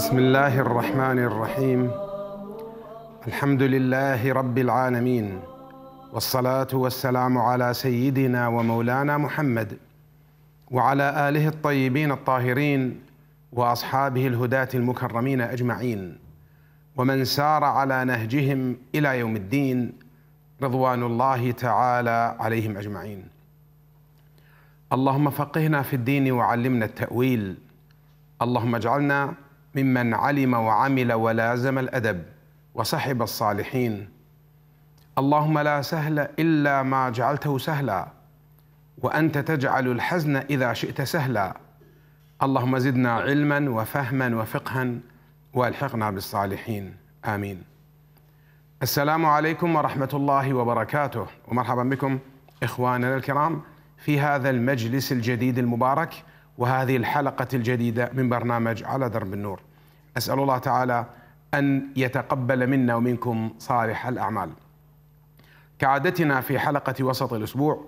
بسم الله الرحمن الرحيم الحمد لله رب العالمين والصلاه والسلام على سيدنا ومولانا محمد وعلى اله الطيبين الطاهرين واصحابه الهداه المكرمين اجمعين ومن سار على نهجهم الى يوم الدين رضوان الله تعالى عليهم اجمعين اللهم فقهنا في الدين وعلمنا التاويل اللهم اجعلنا ممن علم وعمل ولازم الادب وصحب الصالحين اللهم لا سهل الا ما جعلته سهلا وانت تجعل الحزن اذا شئت سهلا اللهم زدنا علما وفهما وفقها والحقنا بالصالحين امين السلام عليكم ورحمه الله وبركاته ومرحبا بكم اخواننا الكرام في هذا المجلس الجديد المبارك وهذه الحلقة الجديدة من برنامج على درب النور أسأل الله تعالى أن يتقبل منا ومنكم صالح الأعمال كعادتنا في حلقة وسط الأسبوع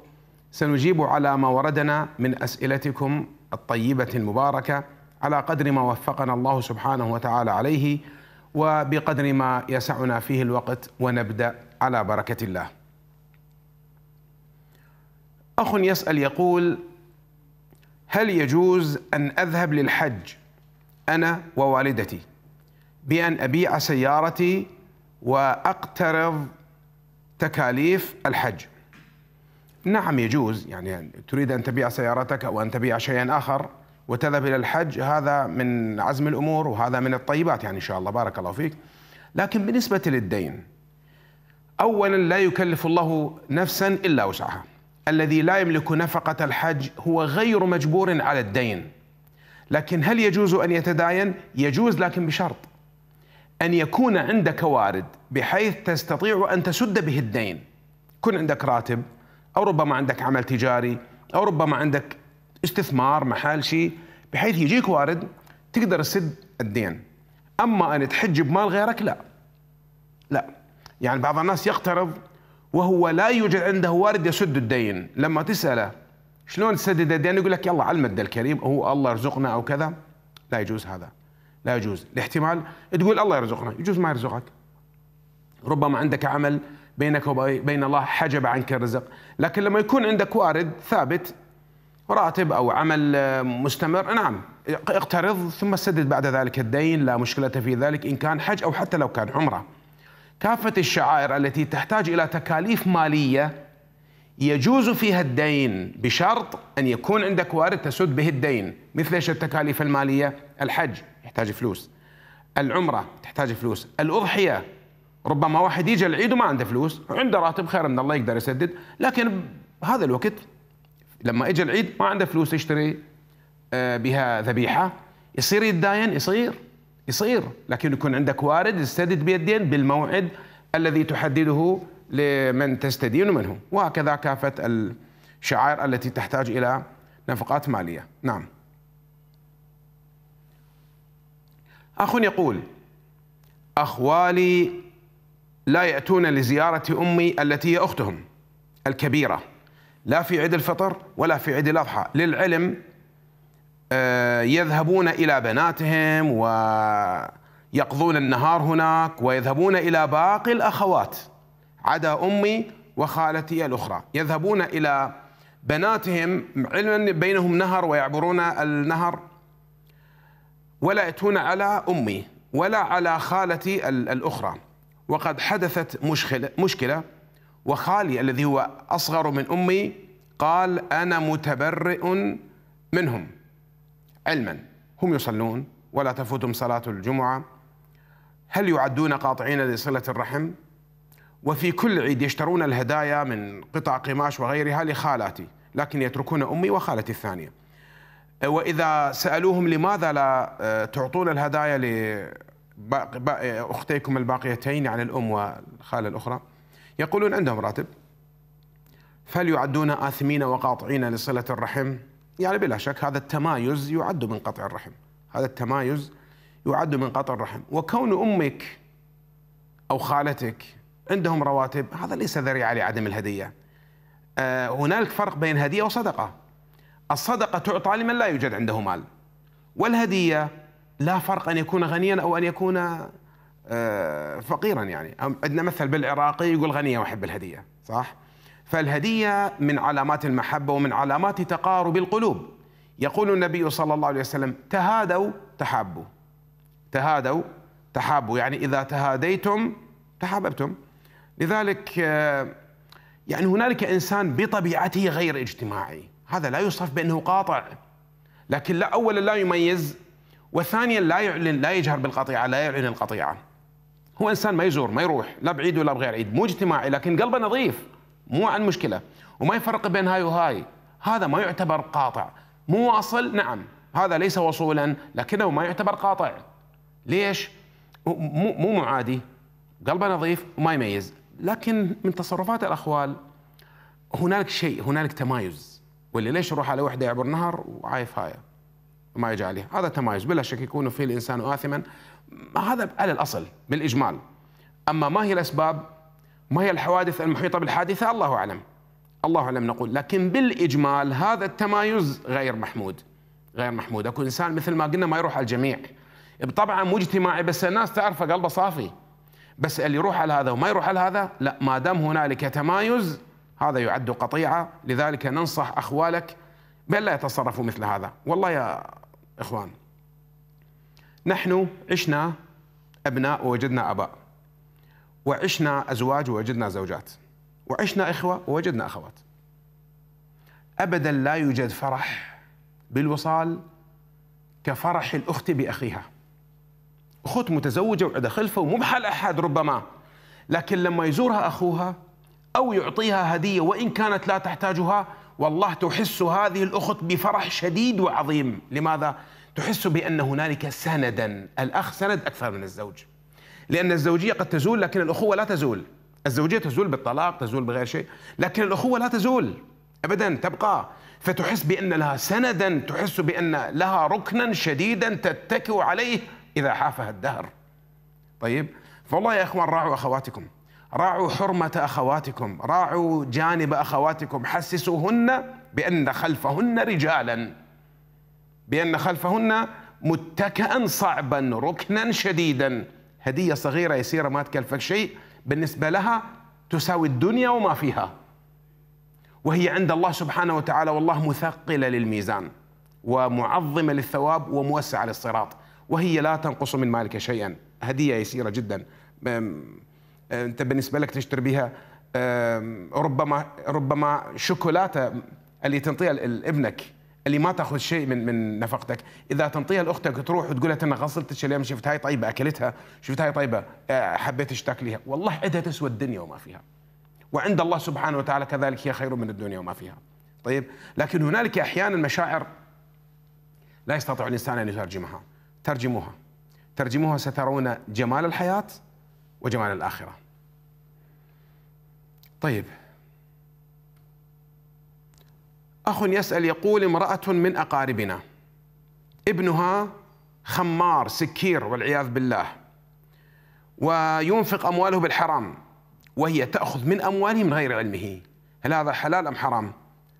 سنجيب على ما وردنا من أسئلتكم الطيبة المباركة على قدر ما وفقنا الله سبحانه وتعالى عليه وبقدر ما يسعنا فيه الوقت ونبدأ على بركة الله أخ يسأل يقول هل يجوز أن أذهب للحج أنا ووالدتي بأن أبيع سيارتي وأقترض تكاليف الحج نعم يجوز يعني تريد أن تبيع سيارتك أو أن تبيع شيئا آخر وتذهب إلى الحج هذا من عزم الأمور وهذا من الطيبات يعني إن شاء الله بارك الله فيك لكن بالنسبة للدين أولا لا يكلف الله نفسا إلا وسعها الذي لا يملك نفقة الحج هو غير مجبور على الدين لكن هل يجوز أن يتداين؟ يجوز لكن بشرط أن يكون عندك وارد بحيث تستطيع أن تسد به الدين كن عندك راتب أو ربما عندك عمل تجاري أو ربما عندك استثمار محل شيء بحيث يجيك وارد تقدر تسد الدين أما أن تحج بمال غيرك لا لا يعني بعض الناس يقترض وهو لا يوجد عنده وارد يسد الدين لما تسأله شلون تسدد الدين يقول لك يلا على المد الكريم هو الله يرزقنا أو كذا لا يجوز هذا لا يجوز الاحتمال تقول الله يرزقنا يجوز ما يرزقك ربما عندك عمل بينك وبين الله حجب عنك الرزق لكن لما يكون عندك وارد ثابت راتب أو عمل آه، مستمر نعم اقترض ثم سدد بعد ذلك الدين لا مشكلة في ذلك إن كان حج أو حتى لو كان عمره كافة الشعائر التي تحتاج إلى تكاليف مالية يجوز فيها الدين بشرط أن يكون عندك وارد تسد به الدين مثل إيش التكاليف المالية الحج يحتاج فلوس العمرة تحتاج فلوس الأضحية ربما واحد يجي العيد وما عنده فلوس عنده راتب خير من الله يقدر يسدد لكن بهذا الوقت لما اجى العيد ما عنده فلوس يشتري آه، بها ذبيحة يصير يتداين يصير يصير لكن يكون عندك وارد يستدد بيدين بالموعد الذي تحدده لمن تستدين منه وهكذا كافة الشعائر التي تحتاج إلى نفقات مالية نعم أخ يقول أخوالي لا يأتون لزيارة أمي التي هي أختهم الكبيرة لا في عيد الفطر ولا في عيد الأضحى للعلم آه، يذهبون إلى بناتهم ويقضون النهار هناك ويذهبون إلى باقي الأخوات عدا أمي وخالتي الأخرى يذهبون إلى بناتهم علما بينهم نهر ويعبرون النهر ولا يأتون على أمي ولا على خالتي الأخرى وقد حدثت مشكلة, مشكلة وخالي الذي هو أصغر من أمي قال أنا متبرئ منهم علما هم يصلون ولا تفوتهم صلاة الجمعة هل يعدون قاطعين لصلة الرحم وفي كل عيد يشترون الهدايا من قطع قماش وغيرها لخالاتي لكن يتركون أمي وخالتي الثانية وإذا سألوهم لماذا لا آه، تعطون الهدايا لأختيكم الباقيتين يعني الأم والخالة الأخرى يقولون عندهم راتب فليعدون آثمين وقاطعين لصلة الرحم يعني بلا شك هذا التمايز يعد من قطع الرحم هذا التمايز يعد من قطع الرحم وكون أمك أو خالتك عندهم رواتب هذا ليس ذريعة لعدم الهدية أه هنالك فرق بين هدية وصدقة الصدقة تعطى لمن لا يوجد عنده مال والهدية لا فرق أن يكون غنيا أو أن يكون أه فقيرا يعني عندنا مثل بالعراقي يقول غنية وأحب الهدية صح؟ فالهدية من علامات المحبة ومن علامات تقارب القلوب يقول النبي صلى الله عليه وسلم تهادوا تحابوا تهادوا تحابوا يعني إذا تهاديتم تحاببتم لذلك آه، يعني هنالك إنسان بطبيعته غير اجتماعي هذا لا يوصف بأنه قاطع لكن لا أولا لا يميز وثانيا لا يعلن لا يجهر بالقطيعة لا يعلن القطيعة هو إنسان ما يزور ما يروح لا بعيد ولا بغير عيد مو اجتماعي لكن قلبه نظيف مو عن مشكله وما يفرق بين هاي وهاي هذا ما يعتبر قاطع مو واصل نعم هذا ليس وصولا لكنه ما يعتبر قاطع ليش مو مو معادي قلبه نظيف وما يميز لكن من تصرفات الاخوال هنالك شيء هنالك تمايز واللي ليش يروح على وحده يعبر نهر وعايف هاي ما يجي هذا تمايز بلا شك يكون فيه الانسان اثما هذا على الاصل بالاجمال اما ما هي الاسباب ما هي الحوادث المحيطة بالحادثة الله أعلم الله أعلم نقول لكن بالإجمال هذا التمايز غير محمود غير محمود أكو إنسان مثل ما قلنا ما يروح على الجميع بطبعه مجتمعي بس الناس تعرفه قلبه صافي بس اللي يروح على هذا وما يروح على هذا لا ما دام هنالك تمايز هذا يعد قطيعه لذلك ننصح اخوالك بأن لا يتصرفوا مثل هذا والله يا اخوان نحن عشنا ابناء ووجدنا اباء وعشنا أزواج ووجدنا زوجات وعشنا إخوة ووجدنا أخوات أبدا لا يوجد فرح بالوصال كفرح الأخت بأخيها أخت متزوجة وعندها خلفة ومو بحال أحد ربما لكن لما يزورها أخوها أو يعطيها هدية وإن كانت لا تحتاجها والله تحس هذه الأخت بفرح شديد وعظيم لماذا؟ تحس بأن هنالك سندا الأخ سند أكثر من الزوج لأن الزوجية قد تزول لكن الأخوة لا تزول الزوجية تزول بالطلاق تزول بغير شيء لكن الأخوة لا تزول أبدا تبقى فتحس بأن لها سندا تحس بأن لها ركنا شديدا تتكئ عليه إذا حافها الدهر طيب فوالله يا إخوان راعوا أخواتكم راعوا حرمة أخواتكم راعوا جانب أخواتكم حسسوهن بأن خلفهن رجالا بأن خلفهن متكئا صعبا ركنا شديدا هدية صغيرة يسيرة ما تكلفك شيء بالنسبة لها تساوي الدنيا وما فيها وهي عند الله سبحانه وتعالى والله مثقلة للميزان ومعظمة للثواب وموسعة للصراط وهي لا تنقص من مالك شيئا هدية يسيرة جدا أنت بالنسبة لك تشتري بها ربما ربما شوكولاتة اللي تنطيها لابنك اللي ما تاخذ شيء من من نفقتك اذا تنطيها لاختك تروح وتقول لها انا غسلتك اليوم شفت هاي طيبه اكلتها شفت هاي طيبه آه، حبيت تاكليها والله عندها تسوى الدنيا وما فيها وعند الله سبحانه وتعالى كذلك هي خير من الدنيا وما فيها طيب لكن هنالك احيانا مشاعر لا يستطيع الانسان ان يترجمها ترجموها ترجموها سترون جمال الحياه وجمال الاخره طيب أخ يسأل يقول امرأة من أقاربنا ابنها خمار سكير والعياذ بالله وينفق أمواله بالحرام وهي تأخذ من أمواله من غير علمه هل هذا حلال أم حرام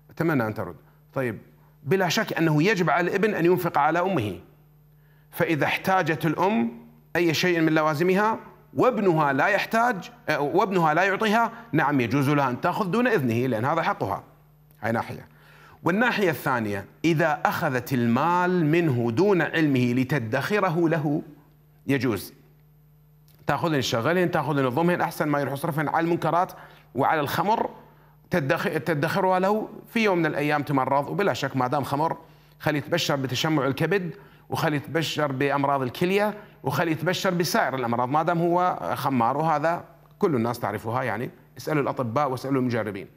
أتمنى أن ترد طيب بلا شك أنه يجب على الابن أن ينفق على أمه فإذا احتاجت الأم أي شيء من لوازمها وابنها لا يحتاج آه، وابنها لا يعطيها نعم يجوز لها أن تأخذ دون إذنه لأن هذا حقها هاي ناحية والناحية الثانية إذا أخذت المال منه دون علمه لتدخره له يجوز تأخذن الشغلين تأخذن نظمهن أحسن ما يروح صرفهن على المنكرات وعلى الخمر تدخرها له في يوم من الأيام تمرض وبلا شك ما دام خمر خلي يتبشر بتشمع الكبد وخلي يتبشر بأمراض الكلية وخلي يتبشر بسائر الأمراض ما دام هو خمار وهذا كل الناس تعرفها يعني اسألوا الأطباء واسألوا المجربين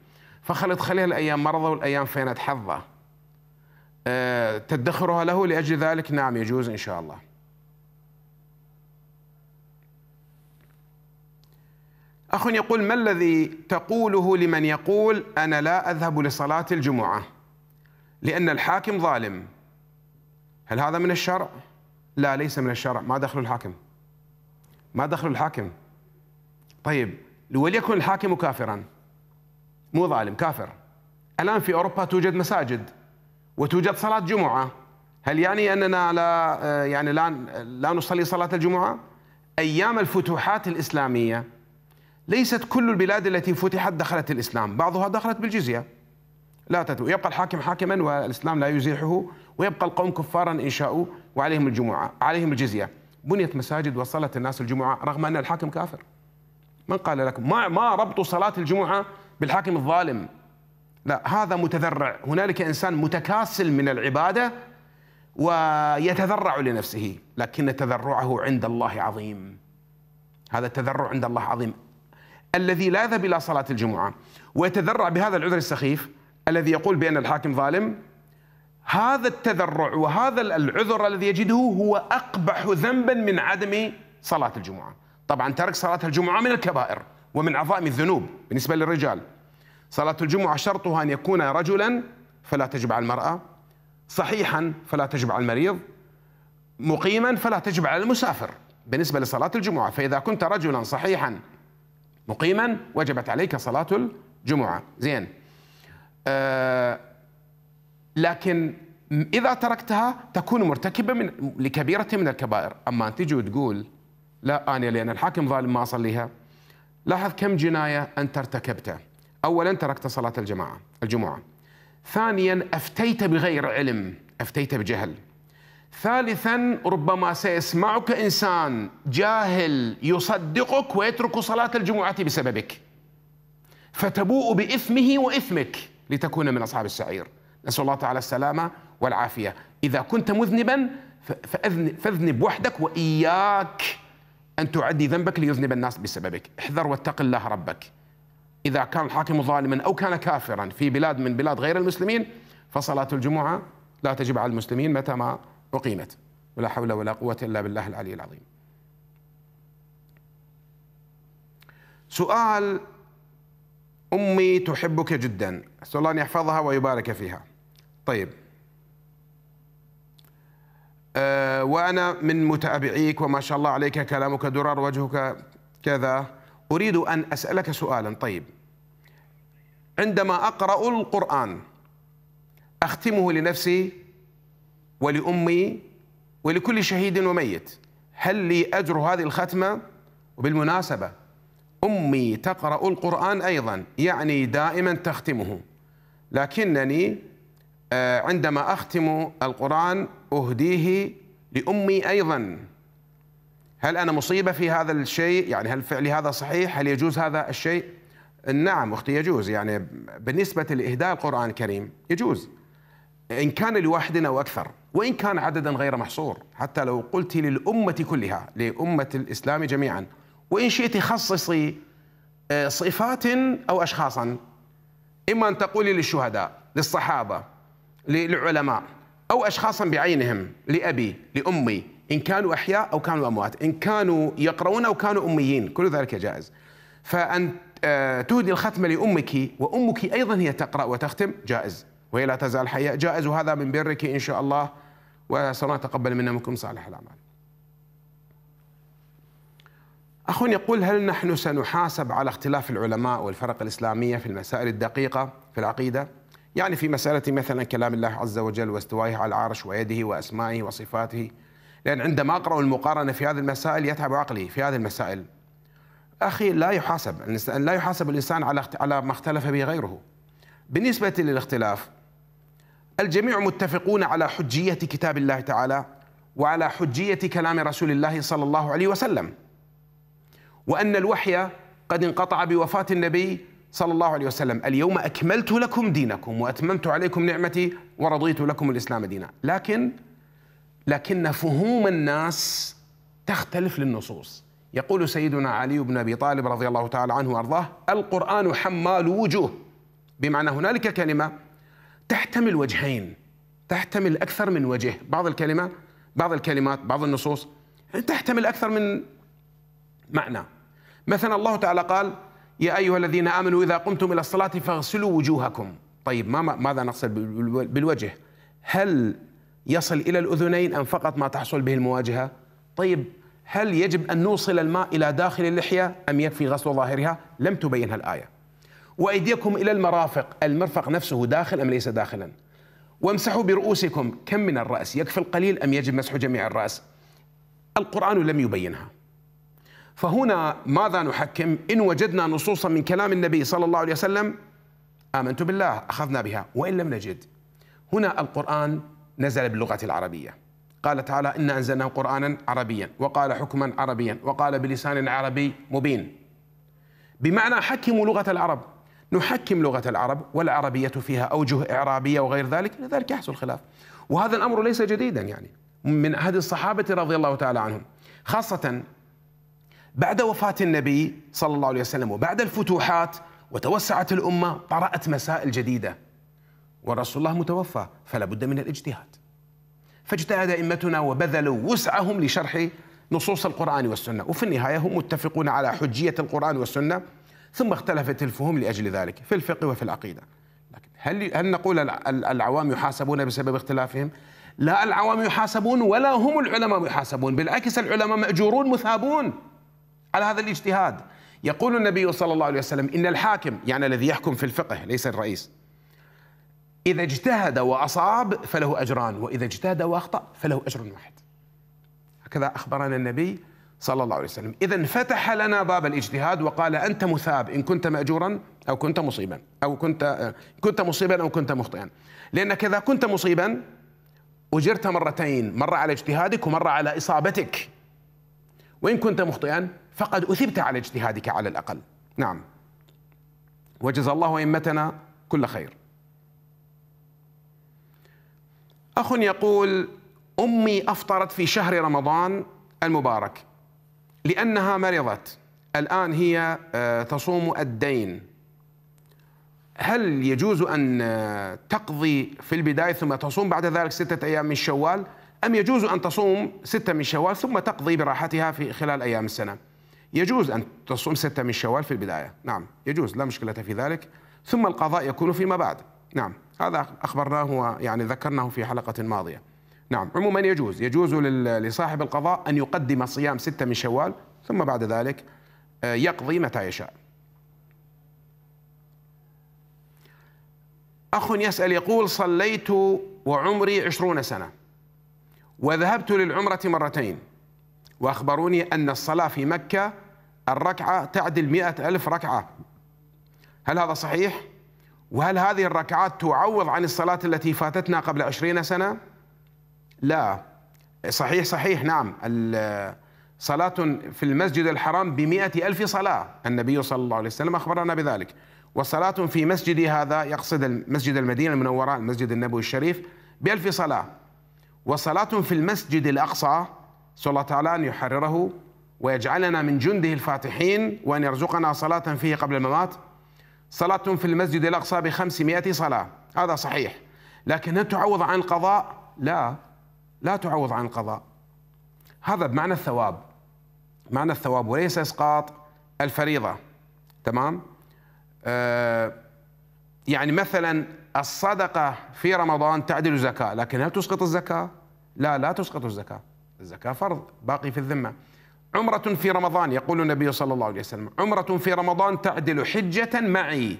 فخلت خليها الأيام مرضه والأيام فينت حظه آه، تدخرها له لأجل ذلك نعم يجوز إن شاء الله أخ يقول ما الذي تقوله لمن يقول أنا لا أذهب لصلاة الجمعة لأن الحاكم ظالم هل هذا من الشرع؟ لا ليس من الشرع ما دخل الحاكم ما دخل الحاكم طيب وليكن الحاكم كافراً مو ظالم كافر الآن في أوروبا توجد مساجد وتوجد صلاة جمعة هل يعني أننا لا آه، يعني لا لا نصلي صلاة الجمعة؟ أيام الفتوحات الإسلامية ليست كل البلاد التي فتحت دخلت الإسلام بعضها دخلت بالجزية لا تتو يبقى الحاكم حاكما والإسلام لا يزيحه ويبقى القوم كفارا إن شاءوا وعليهم الجمعة عليهم الجزية بنيت مساجد وصلت الناس الجمعة رغم أن الحاكم كافر من قال لكم ما ما ربط صلاة الجمعة بالحاكم الظالم لا هذا متذرع هنالك انسان متكاسل من العباده ويتذرع لنفسه لكن تذرعه عند الله عظيم هذا التذرع عند الله عظيم الذي لا يذهب الى صلاه الجمعه ويتذرع بهذا العذر السخيف الذي يقول بان الحاكم ظالم هذا التذرع وهذا العذر الذي يجده هو اقبح ذنبا من عدم صلاه الجمعه طبعا ترك صلاه الجمعه من الكبائر ومن عظائم الذنوب بالنسبة للرجال صلاة الجمعة شرطها أن يكون رجلا فلا تجب على المرأة صحيحا فلا تجب على المريض مقيما فلا تجب على المسافر بالنسبة لصلاة الجمعة فإذا كنت رجلا صحيحا مقيما وجبت عليك صلاة الجمعة زين آه لكن إذا تركتها تكون مرتكبة من لكبيرة من الكبائر أما أن تجي وتقول لا أنا لأن الحاكم ظالم ما أصليها لاحظ كم جناية أنت ارتكبته أولا تركت صلاة الجماعة الجمعة ثانيا أفتيت بغير علم أفتيت بجهل ثالثا ربما سيسمعك إنسان جاهل يصدقك ويترك صلاة الجمعة بسببك فتبوء بإثمه وإثمك لتكون من أصحاب السعير نسأل الله تعالى السلامة والعافية إذا كنت مذنبا فأذنب وحدك وإياك أن تعدي ذنبك ليذنب الناس بسببك احذر واتق الله ربك إذا كان الحاكم ظالما أو كان كافرا في بلاد من بلاد غير المسلمين فصلاة الجمعة لا تجب على المسلمين متى ما أقيمت ولا حول ولا قوة إلا بالله العلي العظيم سؤال أمي تحبك جدا أسأل الله أن يحفظها ويبارك فيها طيب آه، وأنا من متابعيك وما شاء الله عليك كلامك درر وجهك كذا أريد أن أسألك سؤالا طيب عندما أقرأ القرآن أختمه لنفسي ولأمي ولكل شهيد وميت هل لي أجر هذه الختمة وبالمناسبة أمي تقرأ القرآن أيضا يعني دائما تختمه لكنني آه، عندما أختم القرآن أهديه لأمي أيضا هل أنا مصيبة في هذا الشيء يعني هل فعلي هذا صحيح هل يجوز هذا الشيء نعم أختي يجوز يعني بالنسبة لإهداء القرآن الكريم يجوز إن كان لواحد أو أكثر وإن كان عددا غير محصور حتى لو قلت للأمة كلها لأمة الإسلام جميعا وإن شئت خصصي آه، صفات أو أشخاصا إما أن تقولي للشهداء للصحابة للعلماء أو أشخاصا بعينهم لأبي لأمي إن كانوا أحياء أو كانوا أموات إن كانوا يقرؤون أو كانوا أميين كل ذلك جائز فأن آه، تهدي الختمة لأمك وأمك أيضا هي تقرأ وتختم جائز وهي لا تزال حياء جائز وهذا من برك إن شاء الله وسنتقبل منا منكم صالح الأعمال أخ يقول هل نحن سنحاسب على اختلاف العلماء والفرق الإسلامية في المسائل الدقيقة في العقيدة؟ يعني في مسألة مثلا كلام الله عز وجل واستوائه على العرش ويده وأسمائه وصفاته لأن عندما أقرأ المقارنة في هذه المسائل يتعب عقلي في هذه المسائل أخي لا يحاسب لا يحاسب الإنسان على على ما اختلف به غيره بالنسبة للاختلاف الجميع متفقون على حجية كتاب الله تعالى وعلى حجية كلام رسول الله صلى الله عليه وسلم وأن الوحي قد انقطع بوفاة النبي صلى الله عليه وسلم اليوم أكملت لكم دينكم وأتممت عليكم نعمتي ورضيت لكم الإسلام دينا لكن لكن فهوم الناس تختلف للنصوص يقول سيدنا علي بن أبي طالب رضي الله تعالى عنه وأرضاه القرآن حمال وجوه بمعنى هنالك كلمة تحتمل وجهين تحتمل أكثر من وجه بعض الكلمة بعض الكلمات بعض النصوص تحتمل أكثر من معنى مثلا الله تعالى قال يا أيها الذين آمنوا إذا قمتم إلى الصلاة فاغسلوا وجوهكم طيب ما ماذا نقصد بالوجه هل يصل إلى الأذنين أم فقط ما تحصل به المواجهة طيب هل يجب أن نوصل الماء إلى داخل اللحية أم يكفي غسل ظاهرها لم تبينها الآية وأيديكم إلى المرافق المرفق نفسه داخل أم ليس داخلا وامسحوا برؤوسكم كم من الرأس يكفي القليل أم يجب مسح جميع الرأس القرآن لم يبينها فهنا ماذا نحكم إن وجدنا نصوصا من كلام النبي صلى الله عليه وسلم آمنت بالله أخذنا بها وإن لم نجد هنا القرآن نزل باللغة العربية قال تعالى إنا أنزلناه قرآنا عربيا وقال حكما عربيا وقال بلسان عربي مبين بمعنى حكموا لغة العرب نحكم لغة العرب والعربية فيها أوجه إعرابية وغير ذلك لذلك يحصل خلاف وهذا الأمر ليس جديدا يعني من عهد الصحابة رضي الله تعالى عنهم خاصة بعد وفاة النبي صلى الله عليه وسلم وبعد الفتوحات وتوسعت الأمة طرأت مسائل جديدة ورسول الله متوفى فلا بد من الاجتهاد فاجتهد أئمتنا وبذلوا وسعهم لشرح نصوص القرآن والسنة وفي النهاية هم متفقون على حجية القرآن والسنة ثم اختلفت الفهوم لأجل ذلك في الفقه وفي العقيدة لكن هل, هل نقول العوام يحاسبون بسبب اختلافهم؟ لا العوام يحاسبون ولا هم العلماء يحاسبون بالعكس العلماء مأجورون مثابون على هذا الاجتهاد يقول النبي صلى الله عليه وسلم إن الحاكم يعني الذي يحكم في الفقه ليس الرئيس إذا اجتهد وأصاب فله أجران وإذا اجتهد وأخطأ فله أجر واحد هكذا أخبرنا النبي صلى الله عليه وسلم إذا فتح لنا باب الاجتهاد وقال أنت مثاب إن كنت مأجورا أو كنت مصيبا أو كنت كنت مصيبا أو كنت مخطئا لأنك إذا كنت مصيبا أجرت مرتين مرة على اجتهادك ومرة على إصابتك وإن كنت مخطئا فقد أثبت على اجتهادك على الأقل نعم وجزا الله أئمتنا كل خير أخ يقول أمي أفطرت في شهر رمضان المبارك لأنها مرضت الآن هي آه، تصوم الدين هل يجوز أن آه، تقضي في البداية ثم تصوم بعد ذلك ستة أيام من شوال أم يجوز أن تصوم ستة من شوال ثم تقضي براحتها في خلال أيام السنة يجوز أن تصوم ستة من شوال في البداية نعم يجوز لا مشكلة في ذلك ثم القضاء يكون فيما بعد نعم هذا أخبرناه يعني ذكرناه في حلقة ماضية نعم عموما يجوز يجوز لصاحب القضاء أن يقدم صيام ستة من شوال ثم بعد ذلك آه، يقضي متى يشاء أخ يسأل يقول صليت وعمري عشرون سنة وذهبت للعمرة مرتين وأخبروني أن الصلاة في مكة الركعة تعدل مئة ألف ركعة هل هذا صحيح؟ وهل هذه الركعات تعوض عن الصلاة التي فاتتنا قبل عشرين سنة؟ لا صحيح صحيح نعم صلاة في المسجد الحرام بمئة ألف صلاة النبي صلى الله عليه وسلم أخبرنا بذلك وصلاة في مسجدي هذا يقصد مسجد المدينة المنورة المسجد النبوي الشريف بألف صلاة وصلاة في المسجد الأقصى صلى الله تعالى أن يحرره ويجعلنا من جنده الفاتحين وأن يرزقنا صلاة فيه قبل الممات صلاة في المسجد الأقصى بخمسمائة صلاة هذا صحيح لكن هل تعوض عن قضاء؟ لا لا تعوض عن قضاء هذا بمعنى الثواب معنى الثواب وليس إسقاط الفريضة تمام؟ آه يعني مثلا الصدقة في رمضان تعدل زكاة لكن هل تسقط الزكاة؟ لا لا تسقط الزكاة الزكاة فرض باقي في الذمة عمرة في رمضان يقول النبي صلى الله عليه وسلم عمرة في رمضان تعدل حجة معي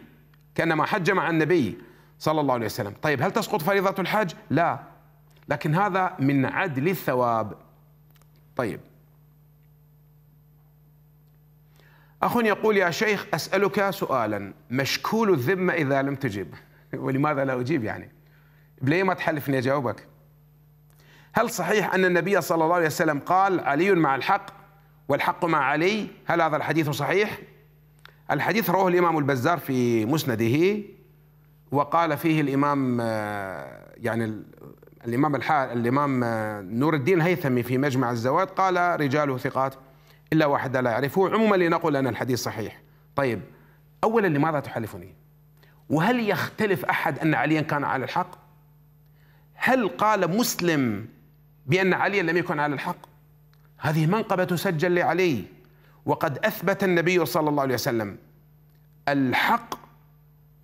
كأنما حج مع النبي صلى الله عليه وسلم طيب هل تسقط فريضة الحج؟ لا لكن هذا من عدل الثواب طيب أخ يقول يا شيخ أسألك سؤالا مشكول الذمة إذا لم تجب ولماذا لا أجيب يعني ليه ما تحلفني أجاوبك هل صحيح أن النبي صلى الله عليه وسلم قال علي مع الحق والحق مع علي هل هذا الحديث صحيح؟ الحديث رواه الإمام البزار في مسنده وقال فيه الإمام آه، يعني الإمام الإمام آه، نور الدين الهيثمي في مجمع الزواد قال رجاله ثقات إلا واحد لا يعرفه عموما لنقول أن الحديث صحيح طيب أولا لماذا تحلفني وهل يختلف أحد أن عليا كان على الحق هل قال مسلم بأن عليا لم يكن على الحق هذه منقبة تسجل لعلي وقد أثبت النبي صلى الله عليه وسلم الحق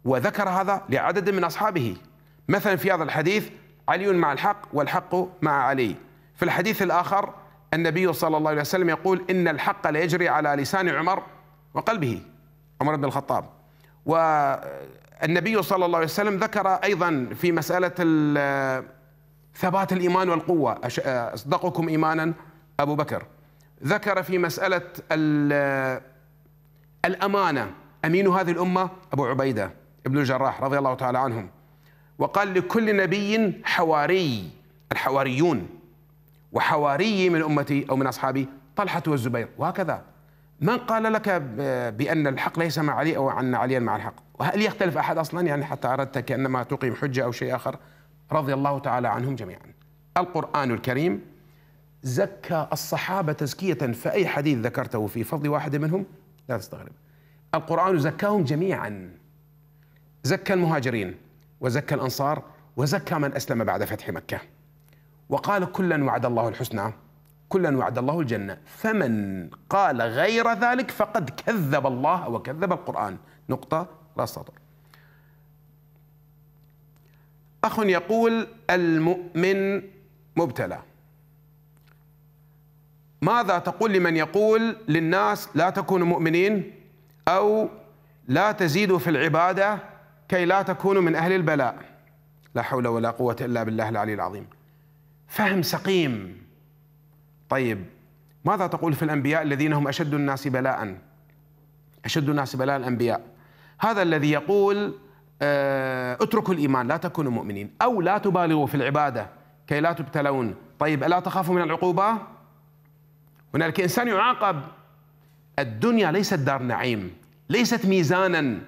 وذكر هذا لعدد من أصحابه مثلا في هذا الحديث علي مع الحق والحق مع علي في الحديث الآخر النبي صلى الله عليه وسلم يقول إن الحق ليجري على لسان عمر وقلبه عمر بن الخطاب والنبي صلى الله عليه وسلم ذكر أيضا في مسألة ثبات الإيمان والقوة آه، أصدقكم إيمانا أبو بكر ذكر في مسألة آه، الأمانة أمين هذه الأمة أبو عبيدة ابن الجراح رضي الله تعالى عنهم وقال لكل نبي حواري الحواريون وحواري من أمتي أو من أصحابي طلحة والزبير وهكذا من قال لك بأن الحق ليس مع علي أو أن عليا مع الحق وهل يختلف أحد أصلا يعني حتى أردت كأنما تقيم حجة أو شيء آخر رضي الله تعالى عنهم جميعا القرآن الكريم زكى الصحابة تزكية فأي حديث ذكرته في فضل واحد منهم لا تستغرب القرآن زكاهم جميعا زكى المهاجرين وزكى الأنصار وزكى من أسلم بعد فتح مكة وقال كلا وعد الله الحسنى كلا وعد الله الجنة فمن قال غير ذلك فقد كذب الله وكذب القرآن نقطة لا سطر أخ يقول المؤمن مبتلى ماذا تقول لمن يقول للناس لا تكونوا مؤمنين أو لا تزيدوا في العبادة كي لا تكونوا من أهل البلاء لا حول ولا قوة إلا بالله العلي العظيم فهم سقيم طيب ماذا تقول في الأنبياء الذين هم أشد الناس بلاء أشد الناس بلاء الأنبياء هذا الذي يقول آه، اتركوا الإيمان لا تكونوا مؤمنين أو لا تبالغوا في العبادة كي لا تبتلون طيب ألا تخافوا من العقوبة هنالك إنسان يعاقب الدنيا ليست دار نعيم ليست ميزانا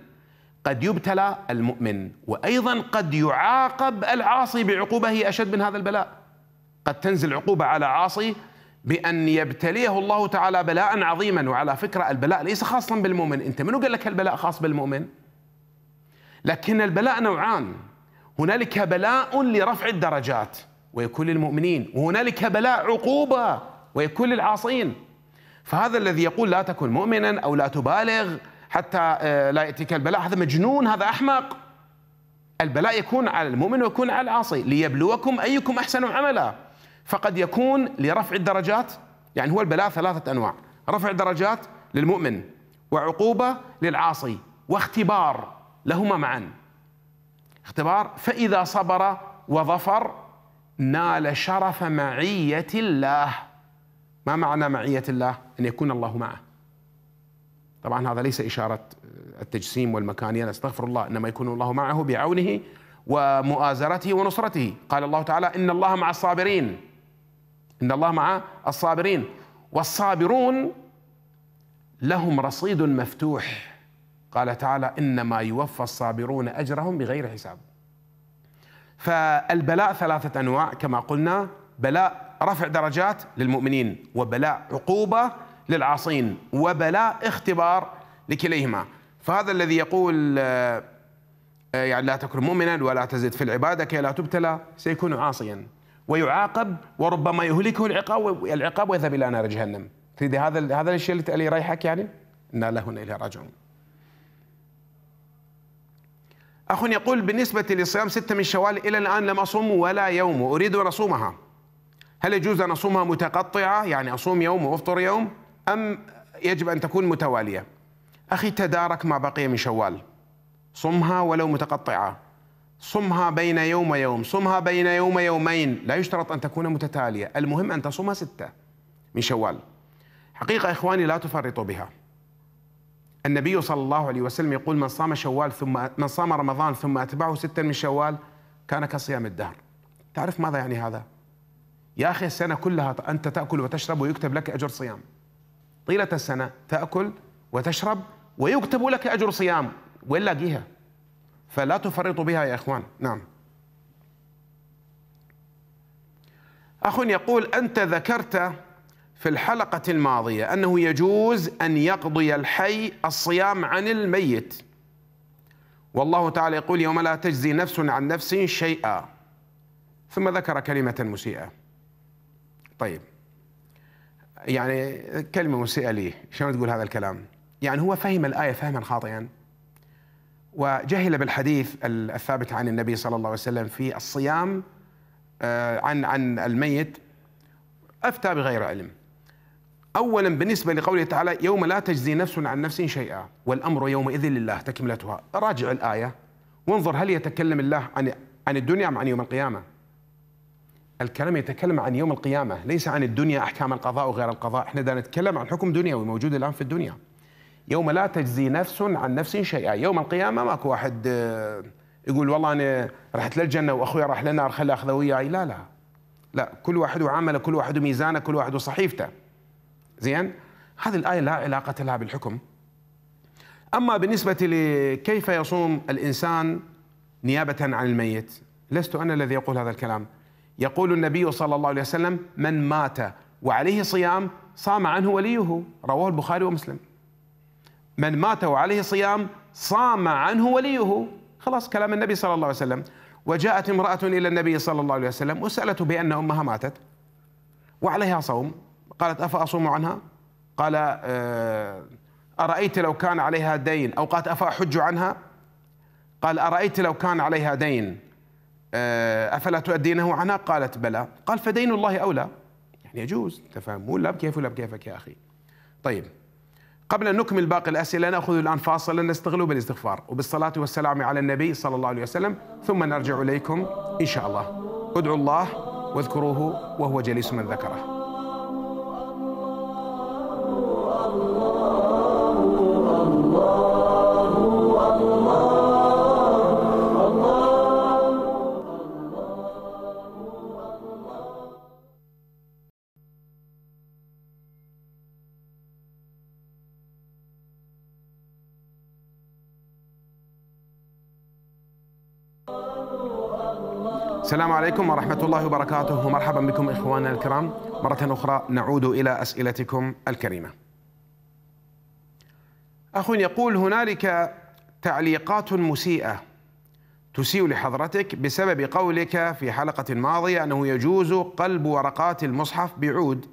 قد يبتلى المؤمن وأيضا قد يعاقب العاصي بعقوبة هي أشد من هذا البلاء قد تنزل عقوبة على عاصي بأن يبتليه الله تعالى بلاء عظيما وعلى فكرة البلاء ليس خاصا بالمؤمن أنت منو قال لك البلاء خاص بالمؤمن؟ لكن البلاء نوعان هنالك بلاء لرفع الدرجات ويكون للمؤمنين وهنالك بلاء عقوبة ويكون للعاصين فهذا الذي يقول لا تكن مؤمنا أو لا تبالغ حتى آه، لا يأتيك البلاء هذا مجنون هذا أحمق البلاء يكون على المؤمن ويكون على العاصي ليبلوكم أيكم أحسن عملا فقد يكون لرفع الدرجات يعني هو البلاء ثلاثة أنواع رفع درجات للمؤمن وعقوبة للعاصي واختبار لهما معا اختبار فإذا صبر وظفر نال شرف معية الله ما معنى معية الله أن يكون الله معه طبعا هذا ليس إشارة آه، التجسيم والمكانية استغفر الله إنما يكون الله معه بعونه ومؤازرته ونصرته قال الله تعالى إن الله مع الصابرين إن الله مع الصابرين والصابرون لهم رصيد مفتوح قال تعالى إنما يوفى الصابرون أجرهم بغير حساب فالبلاء ثلاثة أنواع كما قلنا بلاء رفع درجات للمؤمنين وبلاء عقوبة للعاصين وبلاء اختبار لكليهما فهذا الذي يقول آه، آه، يعني لا تكن مؤمنا ولا تزد في العبادة كي لا تبتلى سيكون عاصيا ويعاقب وربما يهلكه العقاب العقاب ويذهب إلى نار جهنم تريد هذا هذا الشيء اللي يريحك يعني؟ إنا لهنا إليه راجعون أخ يقول بالنسبة لصيام ستة من شوال إلى الآن لم أصوم ولا يوم أريد أن أصومها هل يجوز أن أصومها متقطعة يعني أصوم يوم وأفطر يوم أم يجب أن تكون متوالية أخي تدارك ما بقي من شوال صمها ولو متقطعة صمها بين يوم ويوم صمها بين يوم ويومين لا يشترط أن تكون متتالية المهم أن تصوم ستة من شوال حقيقة إخواني لا تفرطوا بها النبي صلى الله عليه وسلم يقول من صام شوال ثم من صام رمضان ثم أتبعه ستا من شوال كان كصيام الدهر تعرف ماذا يعني هذا يا أخي السنة كلها أنت تأكل وتشرب ويكتب لك أجر صيام طيلة السنة تأكل وتشرب ويكتب لك أجر صيام وين لاقيها فلا تفرطوا بها يا إخوان نعم أخ يقول أنت ذكرت في الحلقة الماضية أنه يجوز أن يقضي الحي الصيام عن الميت والله تعالى يقول يوم لا تجزي نفس عن نفس شيئا ثم ذكر كلمة مسيئة طيب يعني كلمة مسيئة لي شلون تقول هذا الكلام يعني هو فهم الآية فهما خاطئا وجهل بالحديث الثابت عن النبي صلى الله عليه وسلم في الصيام آه، عن عن الميت افتى بغير علم أولا بالنسبة لقوله تعالى يوم لا تجزي نفس عن نفس شيئا والأمر يومئذ لله تكملتها راجع الآية وانظر هل يتكلم الله عن عن الدنيا أم عن يوم القيامة الكلام يتكلم عن يوم القيامة ليس عن الدنيا أحكام القضاء وغير القضاء احنا دا نتكلم عن حكم دنيوي موجود الآن في الدنيا يوم لا تجزي نفس عن نفس شيئا يوم القيامة ماكو واحد آه، يقول والله أنا رحت للجنة وأخوي راح للنار خلي أخذه وياي لا لا لا كل واحد وعمله كل واحد وميزانه كل واحد وصحيفته زين هذه الآية لا علاقة لها بالحكم أما بالنسبة لكيف يصوم الإنسان نيابة عن الميت لست أنا الذي يقول هذا الكلام يقول النبي صلى الله عليه وسلم من مات وعليه صيام صام عنه وليه رواه البخاري ومسلم من مات وعليه صيام صام عنه وليه خلاص كلام النبي صلى الله عليه وسلم وجاءت امرأة إلى النبي صلى الله عليه وسلم وسألته بأن أمها ماتت وعليها صوم قالت أفأصوم آه، عنها قال أرأيت لو كان عليها دين أو آه، قالت أفأحج عنها قال أرأيت لو كان عليها دين أفلا تؤدينه عنها قالت بلى قال فدين الله أولى يعني يجوز تفهم مو لا بكيف ولا بكيفك يا أخي طيب قبل أن نكمل باقي الأسئلة نأخذ الآن فاصلا نستغله بالاستغفار وبالصلاة والسلام على النبي صلى الله عليه وسلم ثم نرجع إليكم إن شاء الله ادعوا الله واذكروه وهو جليس من ذكره السلام عليكم ورحمة الله وبركاته ومرحبا بكم إخواننا الكرام مرة أخرى نعود إلى أسئلتكم الكريمة أخ يقول هنالك تعليقات مسيئة تسيء لحضرتك بسبب قولك في حلقة ماضية أنه يجوز قلب ورقات المصحف بعود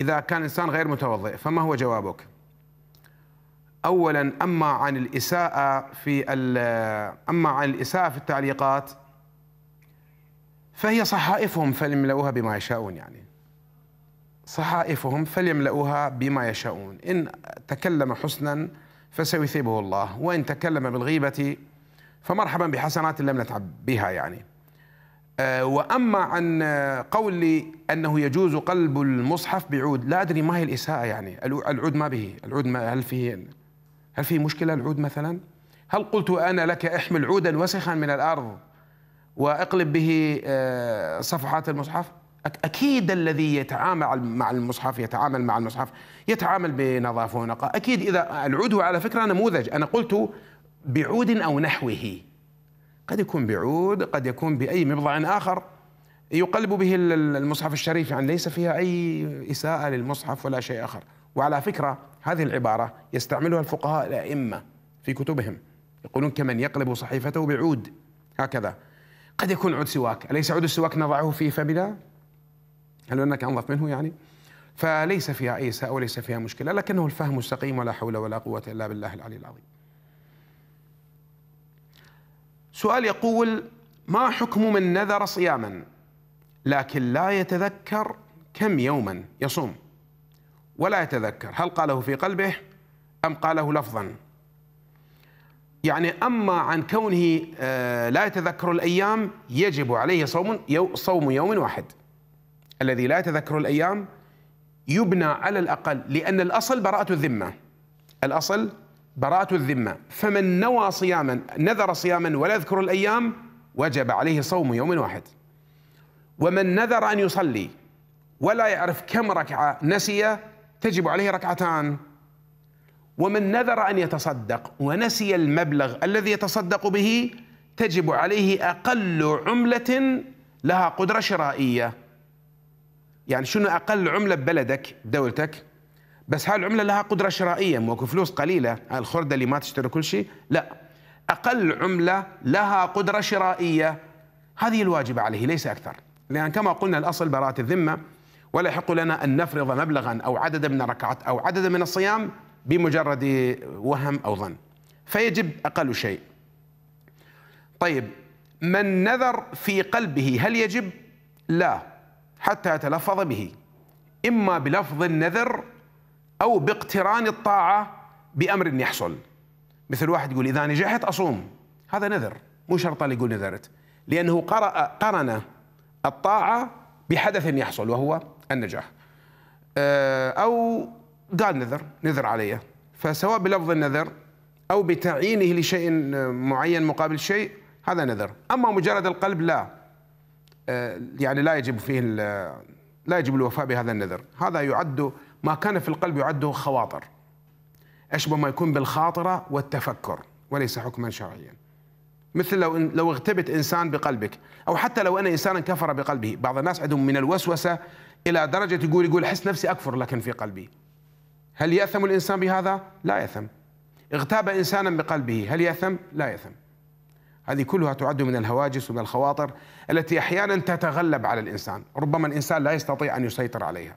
إذا كان إنسان غير متوضئ فما هو جوابك؟ اولا اما عن الاساءه في اما عن الاساءه في التعليقات فهي صحائفهم فليملؤوها بما يشاءون يعني صحائفهم فليملؤوها بما يشاءون ان تكلم حسنا فسيثيبه الله وان تكلم بالغيبه فمرحبا بحسنات لم نتعب بها يعني آه، واما عن قولي انه يجوز قلب المصحف بعود لا ادري ما هي الاساءه يعني العود ما به العود ما هل فيه هل في مشكلة العود مثلا؟ هل قلت أنا لك احمل عودا وسخا من الأرض وأقلب به آه، صفحات المصحف؟ أكيد الذي يتعامل مع المصحف يتعامل مع المصحف يتعامل بنظافة ونقاء أكيد إذا العود هو على فكرة نموذج أنا قلت بعود أو نحوه قد يكون بعود قد يكون بأي مبضع آخر يقلب به المصحف الشريف يعني ليس فيها أي إساءة للمصحف ولا شيء آخر وعلى فكرة هذه العبارة يستعملها الفقهاء الأئمة في كتبهم يقولون كمن يقلب صحيفته بعود هكذا قد يكون عود سواك أليس عود السواك نضعه في فمنا هل أنك أنظف منه يعني فليس فيها أي ساء وليس فيها مشكلة لكنه الفهم السقيم ولا حول ولا قوة إلا بالله العلي العظيم سؤال يقول ما حكم من نذر صياما لكن لا يتذكر كم يوما يصوم ولا يتذكر هل قاله في قلبه أم قاله لفظا يعني أما عن كونه آه، لا يتذكر الأيام يجب عليه صوم صوم يوم واحد الذي لا يتذكر الأيام يبنى على الأقل لأن الأصل براءة الذمة الأصل براءة الذمة فمن نوى صياما نذر صياما ولا يذكر الأيام وجب عليه صوم يوم واحد ومن نذر أن يصلي ولا يعرف كم ركعة نسي تجب عليه ركعتان ومن نذر ان يتصدق ونسي المبلغ الذي يتصدق به تجب عليه اقل عمله لها قدره شرائيه يعني شنو اقل عمله ببلدك بدولتك بس هاي العمله لها قدره شرائيه مو فلوس قليله الخرده اللي ما تشتري كل شيء لا اقل عمله لها قدره شرائيه هذه الواجبه عليه ليس اكثر لان كما قلنا الاصل براءه الذمه ولا يحق لنا أن نفرض مبلغا أو عددا من الركعات أو عددا من الصيام بمجرد وهم أو ظن فيجب أقل شيء طيب من نذر في قلبه هل يجب؟ لا حتى يتلفظ به إما بلفظ النذر أو باقتران الطاعة بأمر يحصل مثل واحد يقول إذا نجحت أصوم هذا نذر مو شرط اللي يقول نذرت لأنه قرأ قرن الطاعة بحدث يحصل وهو النجاح آه، أو قال نذر نذر علي فسواء بلفظ النذر أو بتعيينه لشيء معين مقابل شيء هذا نذر أما مجرد القلب لا آه، يعني لا يجب فيه لا يجب الوفاء بهذا النذر هذا يعد ما كان في القلب يعده خواطر أشبه ما يكون بالخاطرة والتفكر وليس حكما شرعيا مثل لو لو اغتبت انسان بقلبك او حتى لو ان انسانا كفر بقلبه بعض الناس عندهم من الوسوسه الى درجه يقول يقول احس نفسي اكفر لكن في قلبي هل ياثم الانسان بهذا لا ياثم اغتاب انسانا بقلبه هل ياثم لا ياثم هذه كلها تعد من الهواجس ومن الخواطر التي احيانا تتغلب على الانسان ربما الانسان لا يستطيع ان يسيطر عليها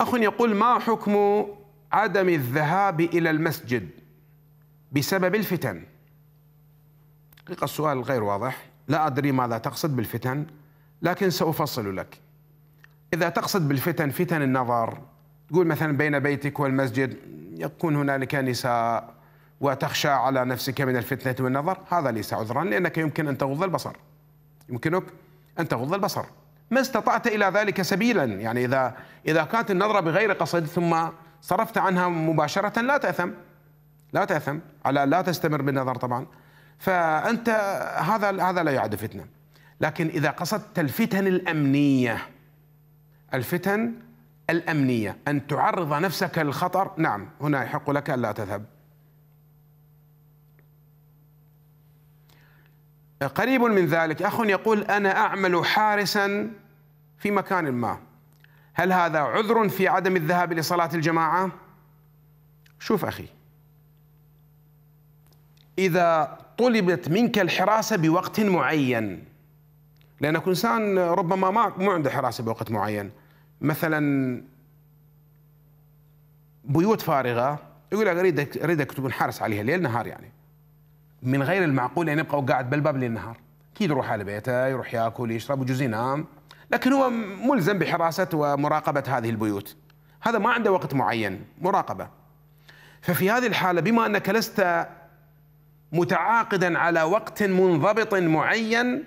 اخ يقول ما حكم عدم الذهاب إلى المسجد بسبب الفتن حقيقة السؤال غير واضح لا أدري ماذا تقصد بالفتن لكن سأفصل لك إذا تقصد بالفتن فتن النظر تقول مثلا بين بيتك والمسجد يكون هنالك نساء وتخشى على نفسك من الفتنة والنظر هذا ليس عذرا لأنك يمكن أن تغض البصر يمكنك أن تغض البصر ما استطعت إلى ذلك سبيلا يعني إذا إذا كانت النظرة بغير قصد ثم صرفت عنها مباشرة لا تأثم لا تأثم على لا تستمر بالنظر طبعا فأنت هذا هذا لا يعد فتنة لكن إذا قصدت الفتن الأمنية الفتن الأمنية أن تعرض نفسك للخطر نعم هنا يحق لك ألا تذهب قريب من ذلك أخ يقول أنا أعمل حارسا في مكان ما هل هذا عذر في عدم الذهاب لصلاة الجماعة؟ شوف أخي إذا طلبت منك الحراسة بوقت معين لأنك إنسان ربما ما مو عنده حراسة بوقت معين مثلا بيوت فارغة يقول لك أريدك أريدك تكون حارس عليها ليل نهار يعني من غير المعقول أن يعني يبقى قاعد بالباب ليل نهار أكيد يروح على بيته يروح ياكل يشرب وجوز ينام لكن هو ملزم بحراسة ومراقبة هذه البيوت هذا ما عنده وقت معين مراقبة ففي هذه الحالة بما أنك لست متعاقدا على وقت منضبط معين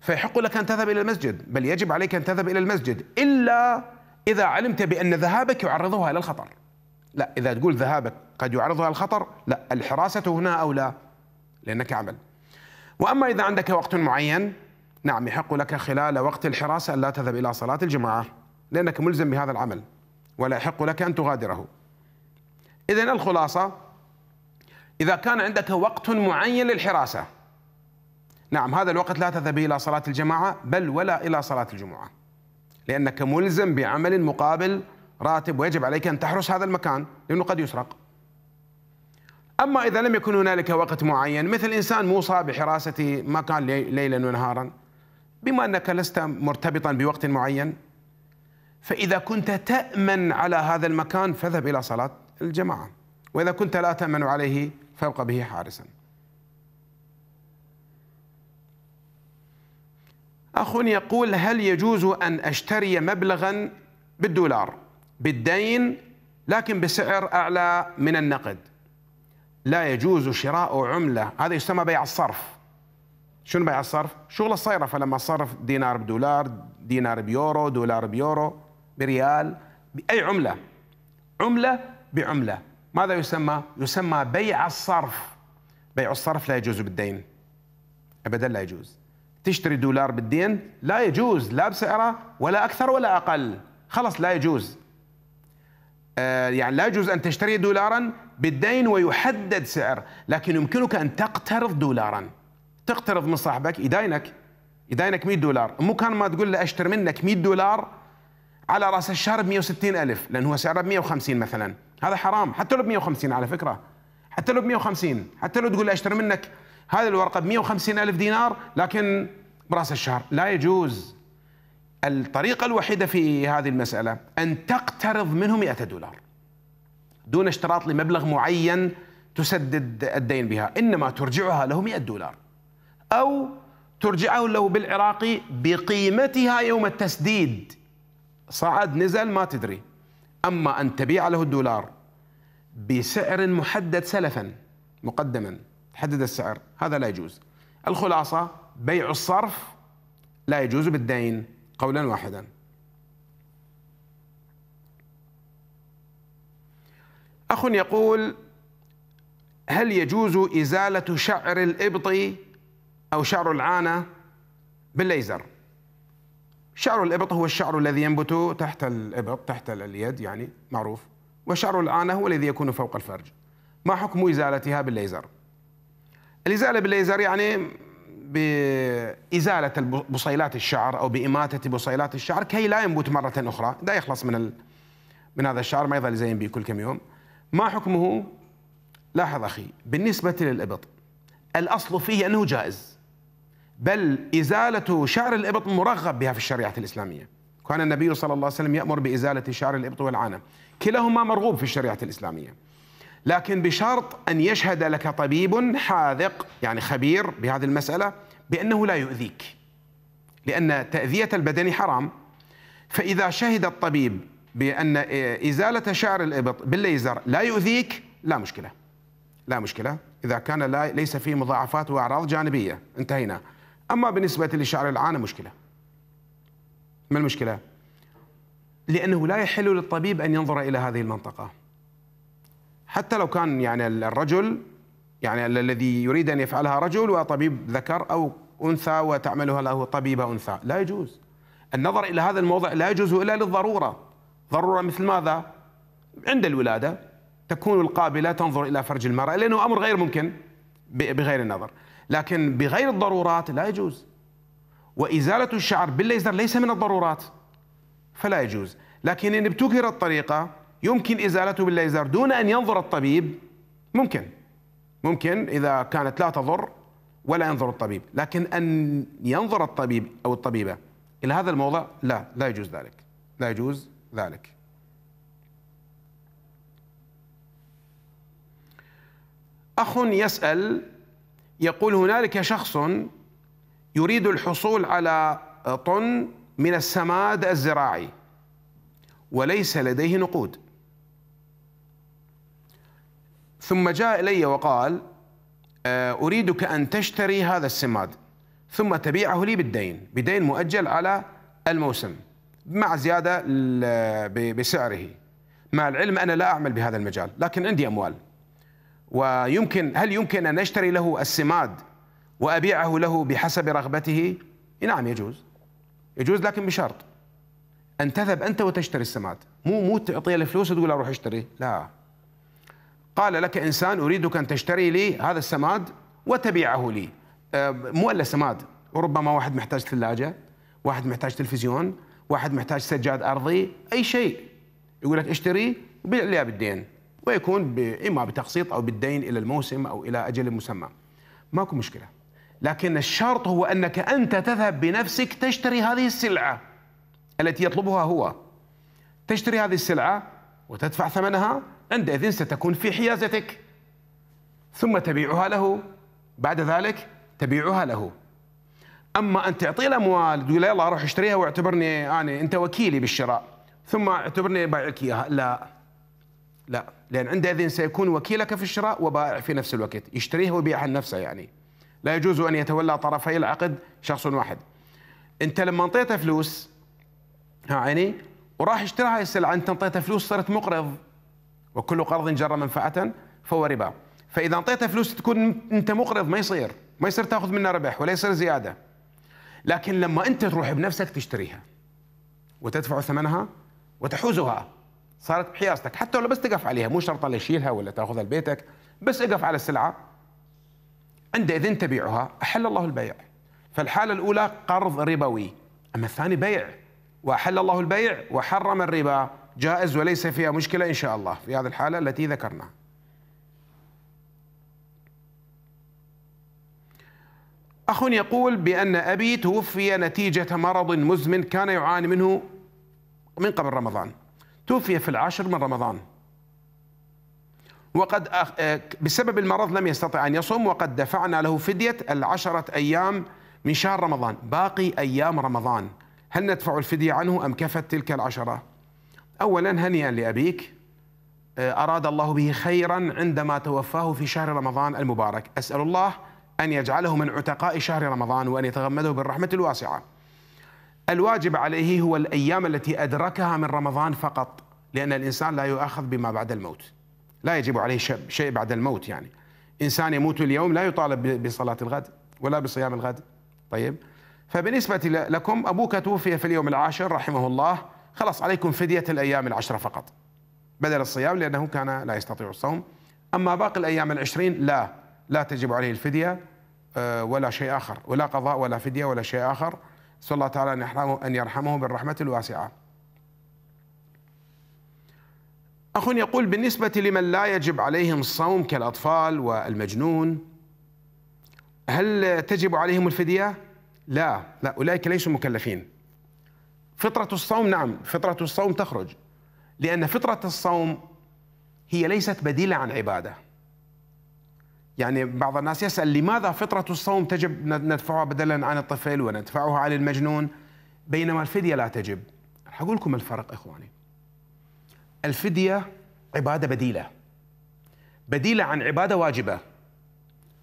فيحق لك أن تذهب إلى المسجد بل يجب عليك أن تذهب إلى المسجد إلا إذا علمت بأن ذهابك يعرضها إلى الخطر لا إذا تقول ذهابك قد يعرضها الخطر لا الحراسة هنا أولى لا لأنك عمل وأما إذا عندك وقت معين نعم يحق لك خلال وقت الحراسة أن لا تذهب إلى صلاة الجماعة لأنك ملزم بهذا العمل ولا يحق لك أن تغادره إذا الخلاصة إذا كان عندك وقت معين للحراسة نعم هذا الوقت لا تذهب إلى صلاة الجماعة بل ولا إلى صلاة الجمعة لأنك ملزم بعمل مقابل راتب ويجب عليك أن تحرس هذا المكان لأنه قد يسرق أما إذا لم يكن هنالك وقت معين مثل إنسان موصى بحراسة مكان ليلا ونهارا بما انك لست مرتبطا بوقت معين فاذا كنت تامن على هذا المكان فاذهب الى صلاه الجماعه واذا كنت لا تامن عليه فابق به حارسا اخ يقول هل يجوز ان اشتري مبلغا بالدولار بالدين لكن بسعر اعلى من النقد لا يجوز شراء عمله هذا يسمى بيع الصرف شنو بيع الصرف؟ شغله صايره فلما صرف دينار بدولار، دينار بيورو، دولار بيورو، بريال، بأي عمله عمله بعمله، ماذا يسمى؟ يسمى بيع الصرف. بيع الصرف لا يجوز بالدين. ابدا لا يجوز. تشتري دولار بالدين لا يجوز لا بسعره ولا اكثر ولا اقل، خلص لا يجوز. آه، يعني لا يجوز ان تشتري دولارا بالدين ويحدد سعر، لكن يمكنك ان تقترض دولارا. تقترض من صاحبك يداينك يداينك 100 دولار مو كان ما تقول له اشتري منك 100 دولار على راس الشهر ب 160 الف لان هو سعره ب 150 مثلا هذا حرام حتى لو ب 150 على فكره حتى لو ب 150 حتى لو تقول له اشتري منك هذه الورقه ب 150 الف دينار لكن براس الشهر لا يجوز الطريقه الوحيده في هذه المساله ان تقترض منه 100 دولار دون اشتراط لمبلغ معين تسدد الدين بها انما ترجعها له 100 دولار أو ترجعه له بالعراقي بقيمتها يوم التسديد صعد نزل ما تدري أما أن تبيع له الدولار بسعر محدد سلفا مقدما تحدد السعر هذا لا يجوز الخلاصة بيع الصرف لا يجوز بالدين قولا واحدا أخ يقول هل يجوز إزالة شعر الإبط أو شعر العانة بالليزر شعر الإبط هو الشعر الذي ينبت تحت الإبط تحت اليد يعني معروف وشعر العانة هو الذي يكون فوق الفرج ما حكم إزالتها بالليزر الإزالة بالليزر يعني بإزالة بصيلات الشعر أو بإماتة بصيلات الشعر كي لا ينبت مرة أخرى لا يخلص من من هذا الشعر ما يظل زين به كل كم يوم ما حكمه لاحظ أخي بالنسبة للإبط الأصل فيه أنه جائز بل إزالة شعر الإبط مرغب بها في الشريعة الإسلامية كان النبي صلى الله عليه وسلم يأمر بإزالة شعر الإبط والعانة كلاهما مرغوب في الشريعة الإسلامية لكن بشرط أن يشهد لك طبيب حاذق يعني خبير بهذه المسألة بأنه لا يؤذيك لأن تأذية البدن حرام فإذا شهد الطبيب بأن إزالة شعر الإبط بالليزر لا يؤذيك لا مشكلة لا مشكلة إذا كان لا ليس فيه مضاعفات وأعراض جانبية انتهينا أما بالنسبة لشعر العانة مشكلة ما المشكلة؟ لأنه لا يحل للطبيب أن ينظر إلى هذه المنطقة حتى لو كان يعني الرجل يعني الذي يريد أن يفعلها رجل وطبيب ذكر أو أنثى وتعملها له طبيبة أنثى لا يجوز النظر إلى هذا الموضع لا يجوز إلا للضرورة ضرورة مثل ماذا؟ عند الولادة تكون القابلة تنظر إلى فرج المرأة لأنه أمر غير ممكن بغير النظر لكن بغير الضرورات لا يجوز وإزالة الشعر بالليزر ليس من الضرورات فلا يجوز لكن إن ابتكر الطريقة يمكن إزالته بالليزر دون أن ينظر الطبيب ممكن ممكن إذا كانت لا تضر ولا ينظر الطبيب لكن أن ينظر الطبيب أو الطبيبة إلى هذا الموضع لا لا يجوز ذلك لا يجوز ذلك أخ يسأل يقول هنالك شخص يريد الحصول على طن من السماد الزراعي وليس لديه نقود ثم جاء الي وقال آه، اريدك ان تشتري هذا السماد ثم تبيعه لي بالدين بدين مؤجل على الموسم مع زياده بسعره مع العلم انا لا اعمل بهذا المجال لكن عندي اموال ويمكن هل يمكن أن أشتري له السماد وأبيعه له بحسب رغبته نعم يجوز يجوز لكن بشرط أن تذهب أنت وتشتري السماد مو مو تعطيه الفلوس وتقول أروح أشتري لا قال لك إنسان أريدك أن تشتري لي هذا السماد وتبيعه لي آه، مو إلا سماد وربما واحد محتاج ثلاجة واحد محتاج تلفزيون واحد محتاج سجاد أرضي أي شيء يقول لك اشتري وبيع لي بالدين ويكون إما بتقسيط أو بالدين إلى الموسم أو إلى أجل مسمى ماكو مشكلة لكن الشرط هو أنك أنت تذهب بنفسك تشتري هذه السلعة التي يطلبها هو تشتري هذه السلعة وتدفع ثمنها عندئذ ستكون في حيازتك ثم تبيعها له بعد ذلك تبيعها له اما ان تعطيه الاموال تقول يلا روح اشتريها واعتبرني انا انت وكيلي بالشراء ثم اعتبرني بايعك اياها لا لا لأن عند إذن سيكون وكيلك في الشراء وبائع في نفس الوقت يشتريه ويبيعه لنفسه يعني لا يجوز أن يتولى طرفي العقد شخص واحد أنت لما انطيته فلوس ها عيني وراح اشترى هاي السلعة أنت انطيته فلوس صرت مقرض وكل قرض جر منفعة فهو ربا فإذا انطيته فلوس تكون أنت مقرض ما يصير ما يصير تاخذ منه ربح ولا يصير زيادة لكن لما أنت تروح بنفسك تشتريها وتدفع ثمنها وتحوزها صارت بحياستك حتى لو بس تقف عليها مو شرط يشيلها ولا تاخذها لبيتك بس اقف على السلعه عندئذ تبيعها احل الله البيع فالحاله الاولى قرض ربوي اما الثاني بيع واحل الله البيع وحرم الربا جائز وليس فيها مشكله ان شاء الله في هذه الحاله التي ذكرناها أخ يقول بأن أبي توفي نتيجة مرض مزمن كان يعاني منه من قبل رمضان توفي في العاشر من رمضان وقد آه، بسبب المرض لم يستطع أن يصوم وقد دفعنا له فدية العشرة أيام من شهر رمضان باقي أيام رمضان هل ندفع الفدية عنه أم كفت تلك العشرة أولا هنيئا لأبيك آه، أراد الله به خيرا عندما توفاه في شهر رمضان المبارك أسأل الله أن يجعله من عتقاء شهر رمضان وأن يتغمده بالرحمة الواسعة الواجب عليه هو الأيام التي أدركها من رمضان فقط لأن الإنسان لا يؤاخذ بما بعد الموت لا يجب عليه شيء بعد الموت يعني إنسان يموت اليوم لا يطالب بصلاة الغد ولا بصيام الغد طيب فبالنسبة لكم أبوك توفي في اليوم العاشر رحمه الله خلاص عليكم فدية الأيام العشرة فقط بدل الصيام لأنه كان لا يستطيع الصوم أما باقي الأيام العشرين لا لا تجب عليه الفدية آه، ولا شيء آخر ولا قضاء ولا فدية ولا شيء آخر صلى الله تعالى أن يرحمه, أن يرحمه بالرحمة الواسعة أخ يقول بالنسبة لمن لا يجب عليهم الصوم كالأطفال والمجنون هل تجب عليهم الفدية؟ لا لا أولئك ليسوا مكلفين فطرة الصوم نعم فطرة الصوم تخرج لأن فطرة الصوم هي ليست بديلة عن عبادة يعني بعض الناس يسأل لماذا فطرة الصوم تجب ندفعها بدلا عن الطفل وندفعها عن المجنون بينما الفدية لا تجب أقول لكم الفرق إخواني الفدية عبادة بديلة بديلة عن عبادة واجبة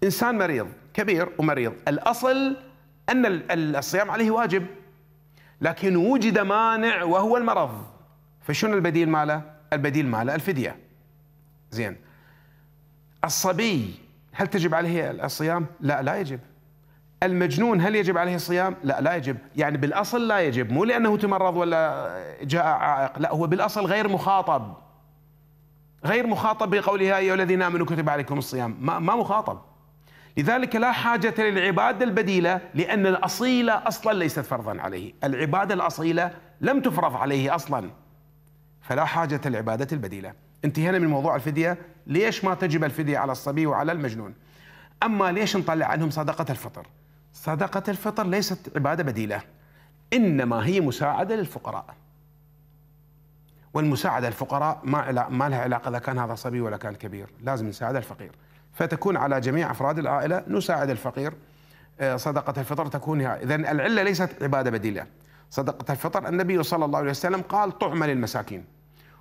إنسان مريض كبير ومريض الأصل أن الصيام عليه واجب لكن وجد مانع وهو المرض فشنو البديل ماله؟ البديل ماله الفدية زين الصبي هل تجب عليه الصيام؟ لا لا يجب المجنون هل يجب عليه الصيام؟ لا لا يجب يعني بالأصل لا يجب مو لأنه تمرض ولا جاء عائق لا هو بالأصل غير مخاطب غير مخاطب بقولها أيها الذين آمنوا كتب عليكم الصيام ما, ما مخاطب لذلك لا حاجة للعبادة البديلة لأن الأصيلة أصلا ليست فرضا عليه العبادة الأصيلة لم تفرض عليه أصلا فلا حاجة للعبادة البديلة انتهينا من موضوع الفدية ليش ما تجب الفدية على الصبي وعلى المجنون أما ليش نطلع عنهم صدقة الفطر صدقة الفطر ليست عبادة بديلة إنما هي مساعدة للفقراء والمساعدة للفقراء ما, ما لها علاقة إذا كان هذا صبي ولا كان كبير لازم نساعد الفقير فتكون على جميع أفراد العائلة نساعد الفقير آه، صدقة الفطر تكون إذا العلة ليست عبادة بديلة صدقة الفطر النبي صلى الله عليه وسلم قال طعمة للمساكين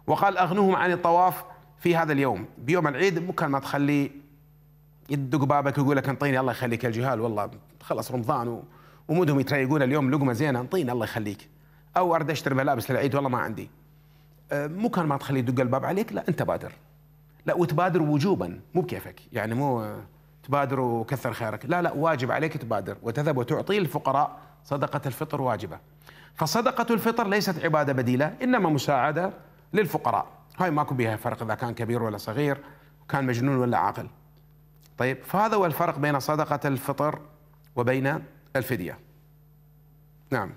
وقال أغنوهم عن الطواف في هذا اليوم بيوم العيد ممكن ما تخلي يدق بابك ويقول لك انطيني الله يخليك الجهال والله خلص رمضان ومودهم يتريقون اليوم لقمه زينه انطيني الله يخليك او ارد اشتري ملابس للعيد والله ما عندي أه، مو كان ما تخلي يدق الباب عليك لا انت بادر لا وتبادر وجوبا مو بكيفك يعني مو تبادر وكثر خيرك لا لا واجب عليك تبادر وتذهب وتعطي الفقراء صدقه الفطر واجبه فصدقه الفطر ليست عباده بديله انما مساعده للفقراء هاي ماكو بيها فرق اذا كان كبير ولا صغير كان مجنون ولا عاقل طيب فهذا هو الفرق بين صدقه الفطر وبين الفديه نعم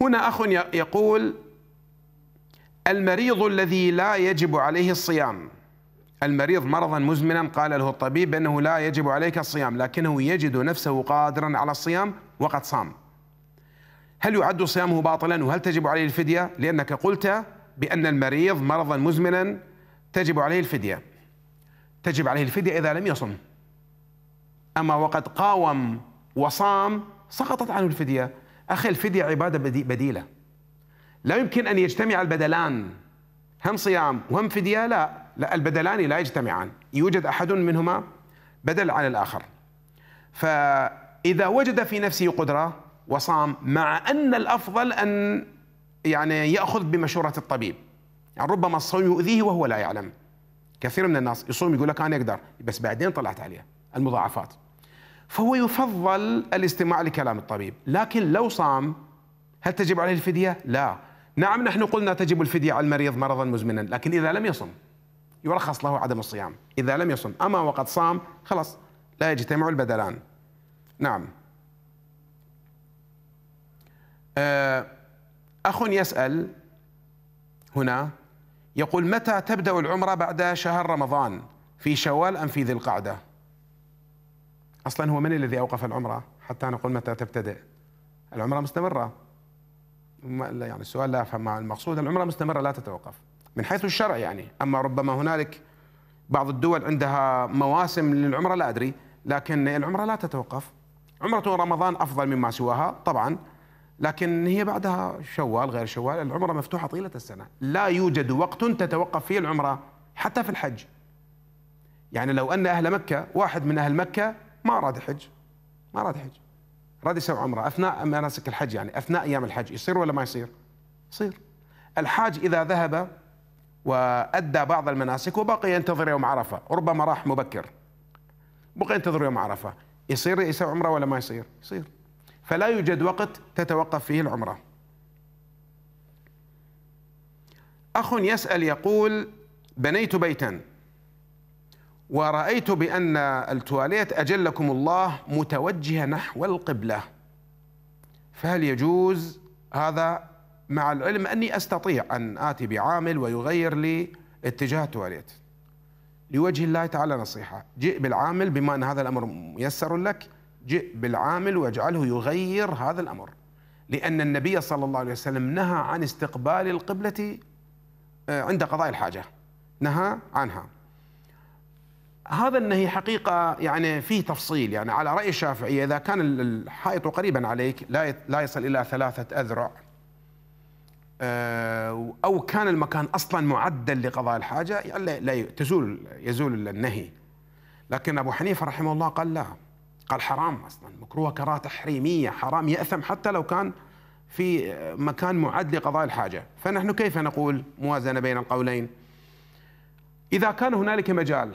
هنا اخ يقول المريض الذي لا يجب عليه الصيام المريض مرضا مزمنا قال له الطبيب انه لا يجب عليك الصيام لكنه يجد نفسه قادرا على الصيام وقد صام هل يعد صيامه باطلا وهل تجب عليه الفدية لأنك قلت بأن المريض مرضا مزمنا تجب عليه الفدية تجب عليه الفدية إذا لم يصم أما وقد قاوم وصام سقطت عنه الفدية أخي الفدية عبادة بديلة لا يمكن أن يجتمع البدلان هم صيام وهم فدية لا لا البدلان لا يجتمعان يوجد أحد منهما بدل عن الآخر فإذا وجد في نفسه قدرة وصام مع أن الأفضل أن يعني يأخذ بمشورة الطبيب يعني ربما الصوم يؤذيه وهو لا يعلم كثير من الناس يصوم يقول لك أنا أقدر بس بعدين طلعت عليه المضاعفات فهو يفضل الاستماع لكلام الطبيب لكن لو صام هل تجب عليه الفدية؟ لا نعم نحن قلنا تجب الفدية على المريض مرضا مزمنا لكن إذا لم يصم يرخص له عدم الصيام إذا لم يصم أما وقد صام خلاص لا يجتمع البدلان نعم آه، أخ يسأل هنا يقول متى تبدأ العمرة بعد شهر رمضان في شوال أم في ذي القعدة أصلا هو من الذي أوقف العمرة حتى نقول متى تبتدئ العمرة مستمرة يعني السؤال لا أفهم المقصود العمرة مستمرة لا تتوقف من حيث الشرع يعني أما ربما هنالك بعض الدول عندها مواسم للعمرة لا أدري لكن العمرة لا تتوقف عمرة رمضان أفضل مما سواها طبعا لكن هي بعدها شوال غير شوال العمرة مفتوحة طيلة السنة لا يوجد وقت تتوقف فيه العمرة حتى في الحج يعني لو أن أهل مكة واحد من أهل مكة ما أراد حج ما أراد حج أراد يسوي عمرة أثناء مناسك الحج يعني أثناء أيام الحج يصير ولا ما يصير يصير الحاج إذا ذهب وأدى بعض المناسك وبقي ينتظر يوم عرفة ربما راح مبكر بقي ينتظر يوم عرفة يصير يسوي عمرة ولا ما يصير يصير فلا يوجد وقت تتوقف فيه العمرة أخ يسأل يقول بنيت بيتا ورأيت بأن التواليت أجلكم الله متوجهة نحو القبلة فهل يجوز هذا مع العلم أني أستطيع أن آتي بعامل ويغير لي اتجاه التواليت لوجه الله تعالى نصيحة جئ بالعامل بما أن هذا الأمر ميسر لك جئ بالعامل واجعله يغير هذا الأمر لأن النبي صلى الله عليه وسلم نهى عن استقبال القبلة آه، عند قضاء الحاجة نهى عنها هذا النهي حقيقة يعني فيه تفصيل يعني على رأي الشافعية إذا كان الحائط قريبا عليك لا لا يصل إلى ثلاثة أذرع آه، أو كان المكان أصلا معدل لقضاء الحاجة يعني لا تزول يزول النهي لكن أبو حنيفة رحمه الله قال لا قال حرام اصلا مكروه كراهه تحريميه حرام ياثم حتى لو كان في مكان معد لقضاء الحاجه فنحن كيف نقول موازنه بين القولين اذا كان هنالك مجال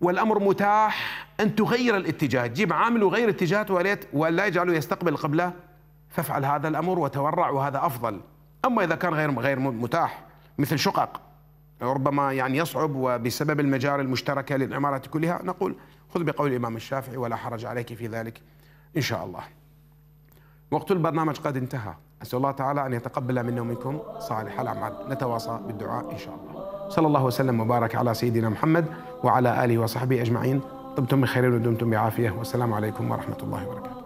والامر متاح ان تغير الاتجاه تجيب عامل وغير اتجاه وليت ولا يجعله يستقبل القبله فافعل هذا الامر وتورع وهذا افضل اما اذا كان غير غير متاح مثل شقق ربما يعني يصعب وبسبب المجاري المشتركه للعمارات كلها نقول خذ بقول الإمام الشافعي ولا حرج عليك في ذلك إن شاء الله وقت البرنامج قد انتهى أسأل الله تعالى أن يتقبل منا ومنكم صالح الأعمال نتواصى بالدعاء إن شاء الله صلى الله وسلم وبارك على سيدنا محمد وعلى آله وصحبه أجمعين طبتم بخير ودمتم بعافية والسلام عليكم ورحمة الله وبركاته